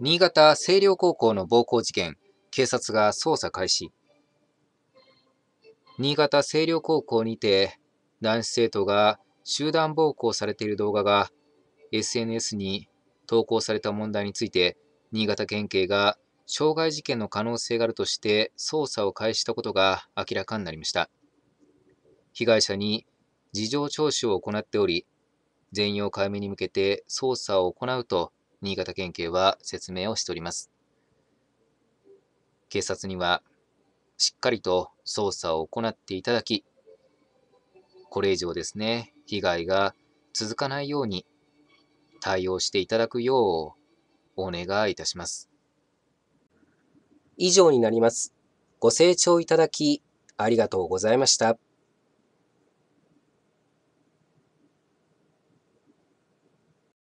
新潟清涼高校の暴行事件、警察が捜査開始。新潟清涼高校にて、男子生徒が集団暴行されている動画が SNS に投稿された問題について、新潟県警が傷害事件の可能性があるとして捜査を開始したことが明らかになりました。被害者に事情聴取を行っており、全容解明に向けて捜査を行うと新潟県警は説明をしております。警察には、しっかりと捜査を行っていただき、これ以上ですね、被害が続かないように対応していただくようお願いいたします。以上になります。ご清聴いただきありがとうございました。